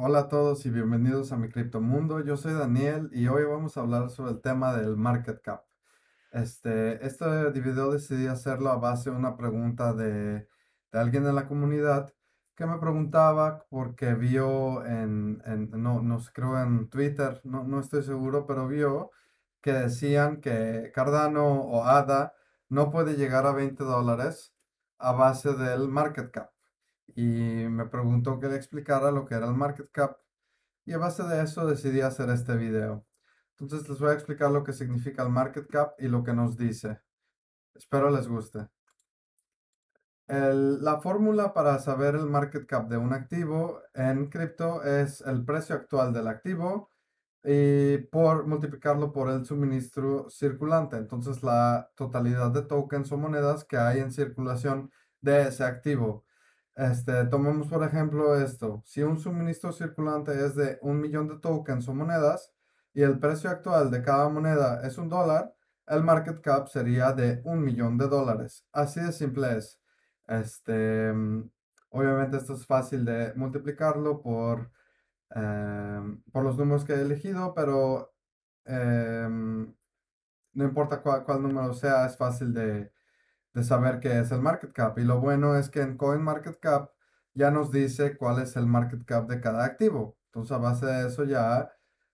Hola a todos y bienvenidos a mi criptomundo. Yo soy Daniel y hoy vamos a hablar sobre el tema del market cap. Este, este video decidí hacerlo a base de una pregunta de, alguien de la comunidad que me preguntaba porque vio en, no, no, creo en Twitter, no, no estoy seguro, pero vio que decían que Cardano o ADA no puede llegar a 20 dólares a base del market cap y me preguntó que le explicara lo que era el market cap y a base de eso decidí hacer este video. Entonces les voy a explicar lo que significa el market cap y lo que nos dice. Espero les guste. la fórmula para saber el market cap de un activo en cripto es el precio actual del activo y por multiplicarlo por el suministro circulante. Entonces la totalidad de tokens o monedas que hay en circulación de ese activo. Este, tomemos por ejemplo esto. Si un suministro circulante es de un millón de tokens o monedas y el precio actual de cada moneda es un dólar, el market cap sería de un millón de dólares. Así de simple es. Este, mm, obviamente esto es fácil de multiplicarlo por, em, por los números que he elegido, pero em, no importa cuál, número sea, es fácil de, de saber qué es el market cap. Y lo bueno es que en CoinMarketCap ya nos dice cuál es el market cap de cada activo. Entonces, a base de eso ya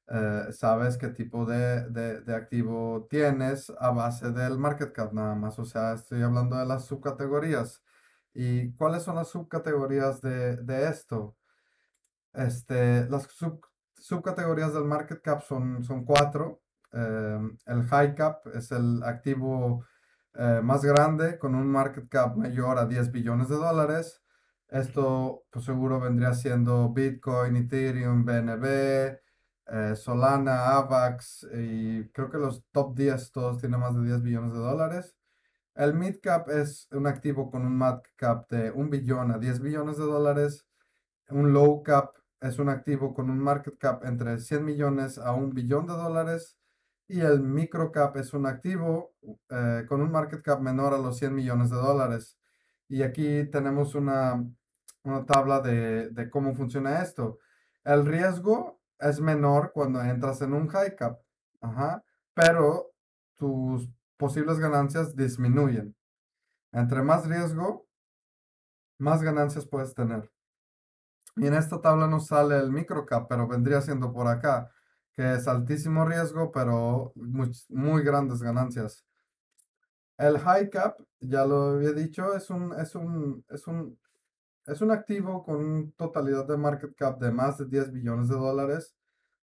eh, sabes qué tipo de, activo tienes a base del market cap nada más. O sea, estoy hablando de las subcategorías. ¿Y cuáles son las subcategorías de, esto? Este, las subcategorías del market cap son, son cuatro. Eh, el high cap es el activo eh, más grande, con un market cap mayor a 10 billones de dólares. Esto pues, seguro vendría siendo Bitcoin, Ethereum, BNB, eh, Solana, AVAX y creo que los top 10 todos tienen más de 10 billones de dólares. El mid cap es un activo con un market cap de 1 billón a 10 billones de dólares. Un low cap es un activo con un market cap entre 100 millones a 1 billón de dólares y el microcap es un activo eh, con un market cap menor a los 100 millones de dólares. Y aquí tenemos una, tabla de, cómo funciona esto. El riesgo es menor cuando entras en un high cap, pero tus posibles ganancias disminuyen. Entre más riesgo, más ganancias puedes tener. Y en esta tabla no sale el microcap, pero vendría siendo por acá que es altísimo riesgo, pero muy, grandes ganancias. El high cap, ya lo había dicho, es un, es un, es un, es un activo con totalidad de market cap de más de 10 billones de dólares.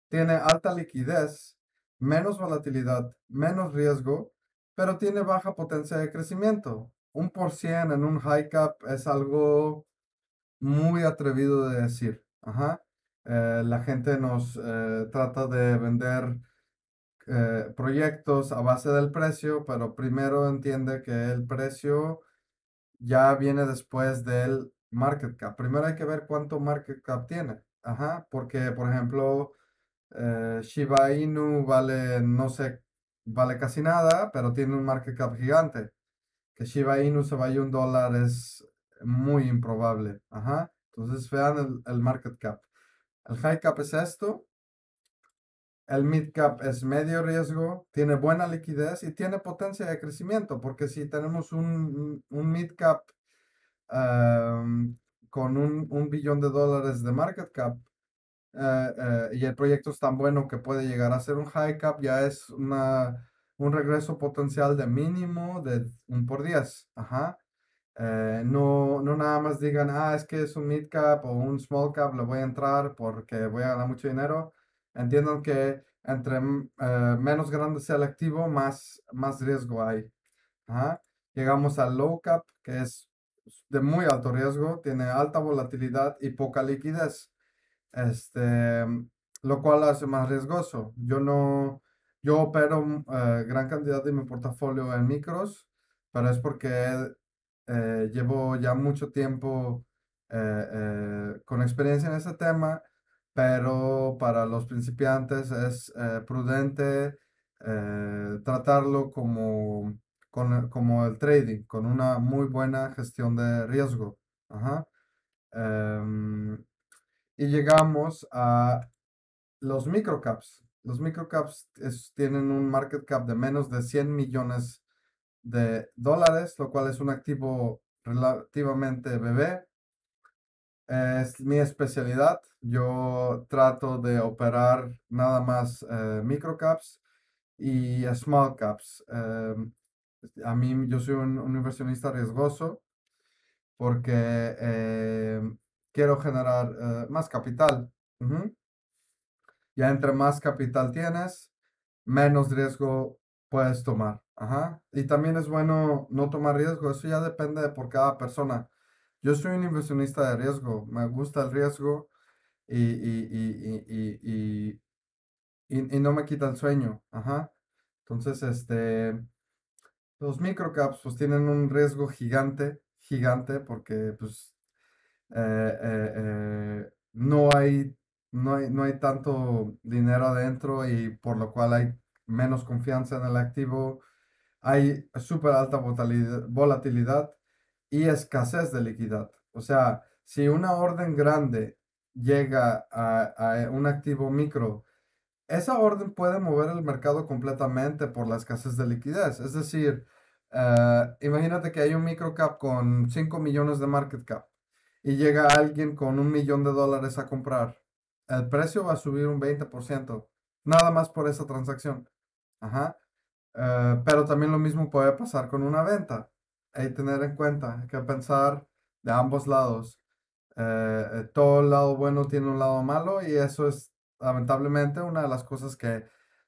Tiene alta liquidez, menos volatilidad, menos riesgo, pero tiene baja potencia de crecimiento. Un por cien en un high cap es algo muy atrevido de decir. Ajá. Eh, la gente nos eh, trata de vender eh, proyectos a base del precio, pero primero entiende que el precio ya viene después del market cap. Primero hay que ver cuánto market cap tiene. Ajá, porque por ejemplo, Shiba Inu vale, no sé, vale casi nada, pero tiene un market cap gigante. Que Shiba Inu se vaya un dólar es muy improbable. Ajá. Entonces vean el market cap. El high cap es esto. El mid cap es medio riesgo, tiene buena liquidez y tiene potencia de crecimiento, porque si tenemos un, mid cap em, con un, billón de dólares de market cap eh, eh, y el proyecto es tan bueno que puede llegar a ser un high cap, ya es una, un regreso potencial de mínimo de un por 10. Ajá. Eh, no, no nada más digan, ah, es que es un mid cap o un small cap, le voy a entrar porque voy a ganar mucho dinero. Entiendan que entre mm, eh, menos grande sea el activo, más, más riesgo hay. Llegamos al low cap, que es de muy alto riesgo, tiene alta volatilidad y poca liquidez, este, mm, lo cual hace más riesgoso. Yo no, yo opero mm, eh, gran cantidad de mi portafolio en micros, pero es porque eh, llevo ya mucho tiempo eh, eh, con experiencia en ese tema, pero para los principiantes es prudente tratarlo como, como el trading, con una muy buena gestión de riesgo. Em, y llegamos a los microcaps. Los microcaps tienen un market cap de menos de 100 millones de de dólares, lo cual es un activo relativamente bebé. Es mi especialidad. Yo trato de operar nada más eh, micro microcaps y small caps. Em, a mí yo soy un, inversionista riesgoso porque em, quiero generar eh, más capital. Ya entre más capital tienes, menos riesgo puedes tomar. Ajá. Y también es bueno no tomar riesgo. Eso ya depende de por cada persona. Yo soy un inversionista de riesgo. Me gusta el riesgo y, y, y, y no me quita el sueño. Ajá. Entonces, este, los microcaps pues tienen un riesgo gigante, gigante, porque pues eh, eh, eh, no, hay, no, hay, no hay tanto dinero adentro y por lo cual hay menos confianza en el activo, hay súper alta volatilidad y escasez de liquidez. O sea, si una orden grande llega a, eh, un activo micro, esa orden puede mover el mercado completamente por la escasez de liquidez. Es decir, eh, imagínate que hay un micro cap con 5 millones de market cap y llega alguien con un millón de dólares a comprar. El precio va a subir un 20%, nada más por esa transacción. Ajá. Eh, pero también lo mismo puede pasar con una venta. Hay que tener en cuenta, hay que pensar de ambos lados. Eh, todo lado bueno tiene un lado malo y eso es lamentablemente una de las cosas que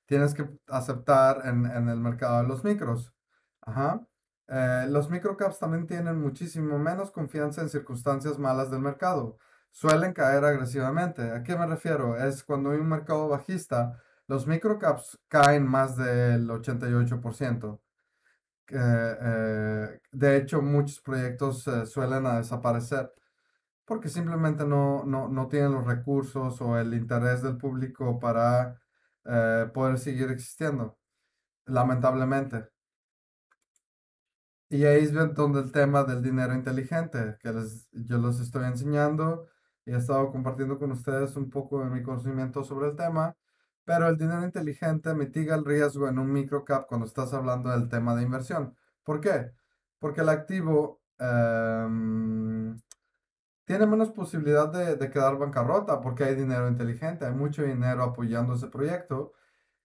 tienes que aceptar en, el mercado de los micros. Ajá. Eh, los microcaps también tienen muchísimo menos confianza en circunstancias malas del mercado. Suelen caer agresivamente. ¿A qué me refiero? Es cuando hay un mercado bajista, los microcaps caen más del 88%. Eh, eh, de hecho, muchos proyectos eh, suelen a desaparecer porque simplemente no, no, tienen los recursos o el interés del público para poder seguir existiendo, lamentablemente. Y ahí es donde el tema del dinero inteligente, que les, yo los estoy enseñando y he estado compartiendo con ustedes un poco de mi conocimiento sobre el tema. Pero el dinero inteligente mitiga el riesgo en un microcap cuando estás hablando del tema de inversión. ¿Por qué? Porque el activo em, tiene menos posibilidad de, quedar bancarrota porque hay dinero inteligente, hay mucho dinero apoyando ese proyecto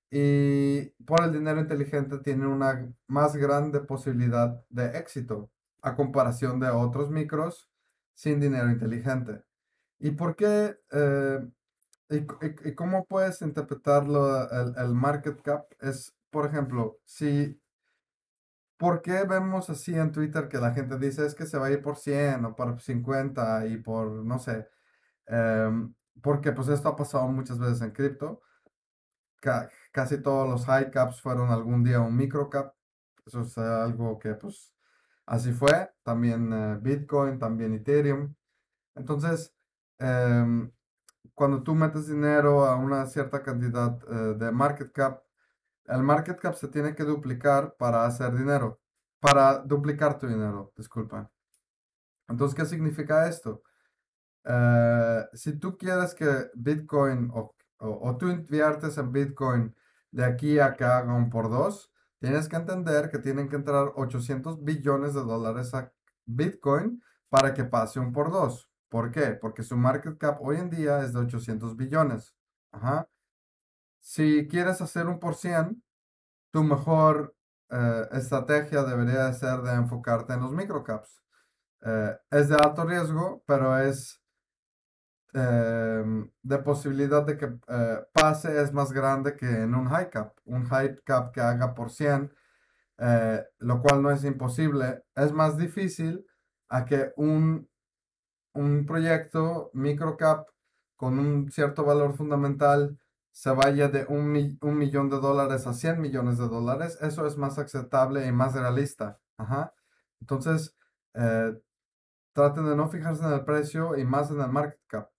y por el dinero inteligente tiene una más grande posibilidad de éxito a comparación de otros micros sin dinero inteligente. ¿Y por qué eh, ¿Y, cómo puedes interpretarlo el, el, market cap? Es, por ejemplo, si... ¿Por qué vemos así en Twitter que la gente dice es que se va a ir por 100 o por 50 y por, no sé? Em, porque pues esto ha pasado muchas veces en cripto. casi todos los high caps fueron algún día un micro cap. Eso es algo que pues así fue. También eh, Bitcoin, también Ethereum. Entonces, em, cuando tú metes dinero a una cierta cantidad eh, de market cap, el market cap se tiene que duplicar para hacer dinero, para duplicar tu dinero, disculpa. Entonces, ¿qué significa esto? Eh, si tú quieres que Bitcoin o, tú inviertes en Bitcoin de aquí a que un por dos, tienes que entender que tienen que entrar 800 billones de dólares a Bitcoin para que pase un por dos. ¿Por qué? Porque su market cap hoy en día es de 800 billones. Si quieres hacer un por cien, tu mejor eh, estrategia debería ser de enfocarte en los micro caps. Eh, es de alto riesgo, pero es em, de posibilidad de que eh, pase es más grande que en un high cap. Un high cap que haga por 100, lo cual no es imposible. Es más difícil a que un un proyecto microcap con un cierto valor fundamental se vaya de un, millón de dólares a 100 millones de dólares, eso es más aceptable y más realista. Entonces, eh, traten de no fijarse en el precio y más en el market cap.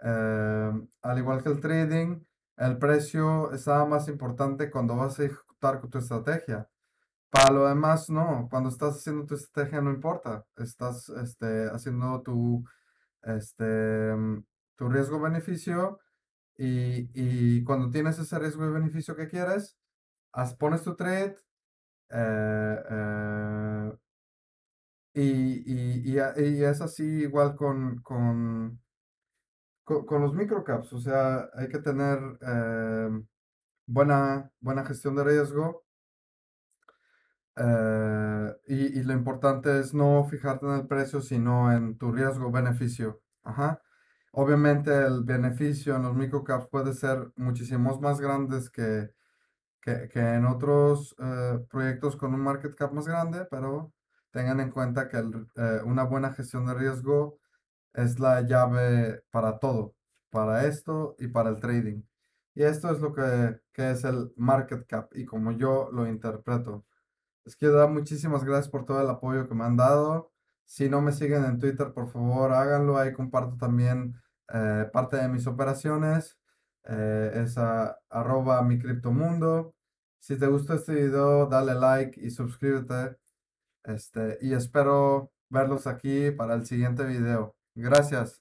Eh, al igual que el trading, el precio está más importante cuando vas a ejecutar tu estrategia. Para lo demás, no. Cuando estás haciendo tu estrategia, no importa. Estás este, haciendo tu, este, mm, tu riesgo-beneficio y, y, cuando tienes ese riesgo y beneficio que quieres, haz, pones tu trade eh, eh, y, y, y, es así igual con, con, con, con los microcaps. O sea, hay que tener eh, buena, buena gestión de riesgo eh, y, lo importante es no fijarte en el precio, sino en tu riesgo-beneficio. Obviamente el beneficio en los micro-caps puede ser muchísimos más grandes que, que, que en otros eh, proyectos con un market cap más grande, pero tengan en cuenta que eh, una buena gestión de riesgo es la llave para todo, para esto y para el trading. Y esto es lo que, que es el market cap y como yo lo interpreto quiero dar muchísimas gracias por todo el apoyo que me han dado. Si no me siguen en Twitter, por favor, háganlo. Ahí comparto también eh, parte de mis operaciones. Eh, es a, arroba mi criptomundo. Si te gustó este video, dale like y suscríbete. Este, y espero verlos aquí para el siguiente video. Gracias.